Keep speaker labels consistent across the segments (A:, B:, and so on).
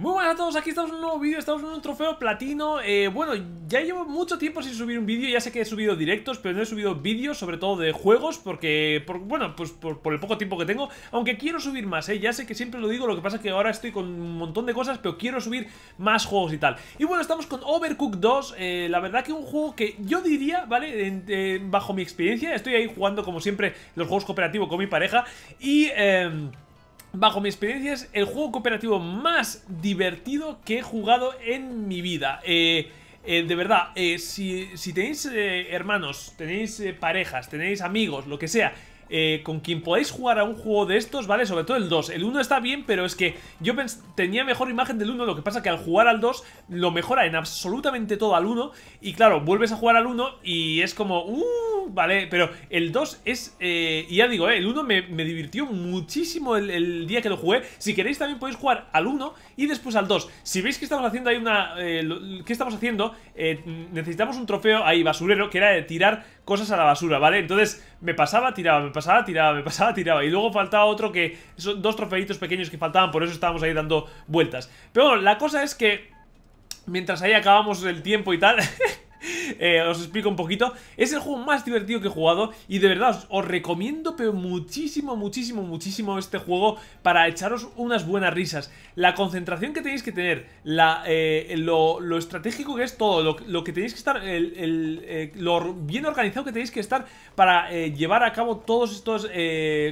A: Muy buenas a todos, aquí estamos en un nuevo vídeo, estamos en un trofeo platino eh, Bueno, ya llevo mucho tiempo sin subir un vídeo, ya sé que he subido directos Pero no he subido vídeos, sobre todo de juegos Porque, por, bueno, pues por, el poco tiempo que tengo Aunque quiero subir más, eh, ya sé que siempre lo digo Lo que pasa es que ahora estoy con un montón de cosas Pero quiero subir más juegos y tal Y bueno, estamos con Overcooked 2 eh, La verdad que un juego que yo diría, ¿vale? bajo mi experiencia, estoy ahí jugando como siempre Los juegos cooperativos con mi pareja Y... Eh, bajo mi experiencia, es el juego cooperativo más divertido que he jugado en mi vida. Eh, eh, de verdad, eh, si, si, tenéis hermanos, tenéis parejas, tenéis amigos, lo que sea, eh, con quien podáis jugar a un juego de estos, ¿vale? Sobre todo el 2. El 1 está bien, pero es que yo tenía mejor imagen del 1, lo que pasa que al jugar al 2 lo mejora en absolutamente todo al 1 y claro, vuelves a jugar al 1 y es como, uh, vale, pero el 2 es, eh, y ya digo, eh, el 1 me, divirtió muchísimo el, día que lo jugué. Si queréis también podéis jugar al 1 y después al 2. Si veis que estamos haciendo ahí una, eh, ¿Qué estamos haciendo? necesitamos un trofeo ahí basurero que era de tirar cosas a la basura, ¿vale? Entonces me pasaba, tiraba, me pasaba, tiraba, me pasaba, tiraba. Y luego faltaba otro que son dos trofeitos pequeños que faltaban, por eso estábamos ahí dando vueltas. Pero bueno, la cosa es que mientras ahí acabamos el tiempo y tal, Eh, os explico un poquito. Es el juego más divertido que he jugado y de verdad os, recomiendo pero muchísimo, muchísimo, muchísimo este juego para echaros unas buenas risas. La concentración que tenéis que tener, la, eh, lo, estratégico que es todo, lo, que tenéis que estar, eh, lo bien organizado que tenéis que estar para llevar a cabo todos estos,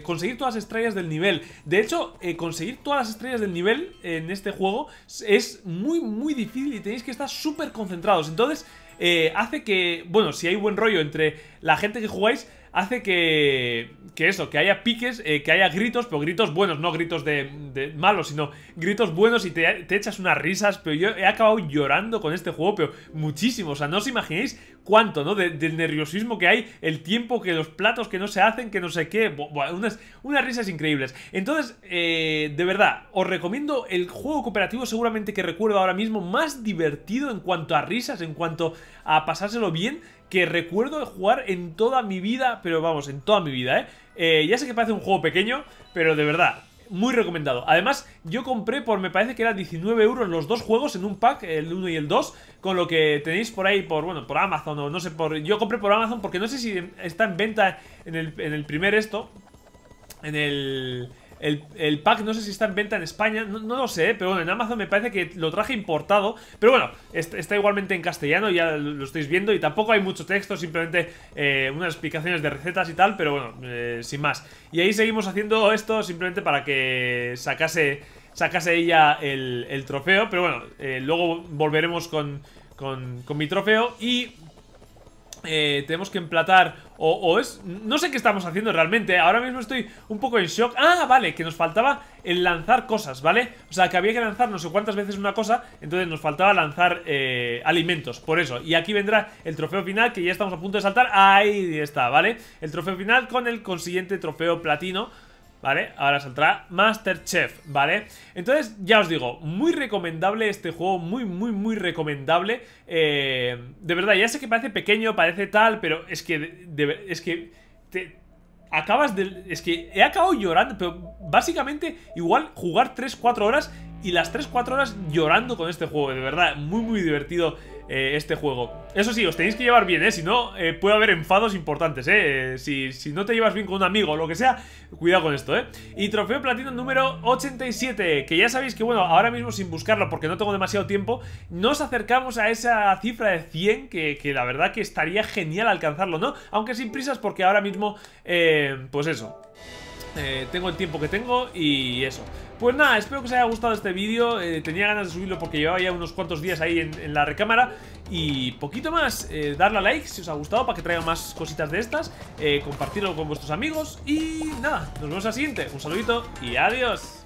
A: conseguir todas las estrellas del nivel. De hecho, conseguir todas las estrellas del nivel en este juego es muy, muy difícil y tenéis que estar súper concentrados. Entonces, eh, hace que, bueno, si hay buen rollo entre la gente que jugáis, hace que, que eso, que haya piques, eh, que haya gritos, pero gritos buenos, no gritos de, malos, sino gritos buenos y te, echas unas risas, pero yo he acabado llorando con este juego, pero muchísimo, o sea, no os imaginéis cuánto, ¿no? del nerviosismo que hay, el tiempo que los platos que no se hacen, que no sé qué, unas, unas risas increíbles. Entonces, eh, de verdad, os recomiendo el juego cooperativo seguramente que recuerdo ahora mismo más divertido en cuanto a risas, en cuanto a pasárselo bien, que recuerdo jugar en toda mi vida, pero vamos, en toda mi vida, ¿eh? ¿eh? ya sé que parece un juego pequeño, pero de verdad, muy recomendado. Además, yo compré por, me parece que era 19 euros los dos juegos en un pack, el 1 y el 2, con lo que tenéis por ahí, por, bueno, por Amazon o no sé, por yo compré por Amazon porque no sé si está en venta en el, en el primer esto, en el... El, pack no sé si está en venta en España, no, lo sé, eh, pero bueno, en Amazon me parece que lo traje importado. Pero bueno, está igualmente en castellano, ya lo estáis viendo, y tampoco hay mucho texto, simplemente eh, unas explicaciones de recetas y tal, pero bueno, eh, sin más. Y ahí seguimos haciendo esto simplemente para que sacase, sacase ella el, trofeo, pero bueno, luego volveremos con, con, con mi trofeo y eh, tenemos que emplatar o, es... No sé qué estamos haciendo realmente eh. Ahora mismo estoy un poco en shock Ah, vale, que nos faltaba el lanzar cosas, ¿vale? O sea, que había que lanzar no sé cuántas veces una cosa Entonces nos faltaba lanzar eh, alimentos Por eso, y aquí vendrá el trofeo final Que ya estamos a punto de saltar Ahí está, ¿vale? El trofeo final con el consiguiente trofeo platino ¿Vale? Ahora saldrá Masterchef, ¿vale? Entonces, ya os digo, muy recomendable este juego, muy, muy, muy recomendable. Eh, de verdad, ya sé que parece pequeño, parece tal, pero es que, es que te, acabas de... Es que he acabado llorando, pero básicamente igual jugar 3-4 horas y las 3-4 horas llorando con este juego. De verdad, muy, muy divertido eh, este juego. Eso sí, os tenéis que llevar bien, ¿eh? Si no, eh, puede haber enfados importantes, eh, ¿eh? si, si, no te llevas bien con un amigo o lo que sea, cuidado con esto, ¿eh? Y trofeo platino número 87, que ya sabéis que, bueno, ahora mismo sin buscarlo porque no tengo demasiado tiempo, nos acercamos a esa cifra de 100 que, que la verdad que estaría genial alcanzarlo, ¿no? Aunque sin prisas porque ahora mismo, pues eso... Eh, tengo el tiempo que tengo y eso. Pues nada, espero que os haya gustado este vídeo, eh, tenía ganas de subirlo porque llevaba ya unos cuantos días ahí en, la recámara y poquito más, eh, darle a like si os ha gustado para que traiga más cositas de estas, compartirlo con vuestros amigos y nada, nos vemos al siguiente, un saludito y adiós.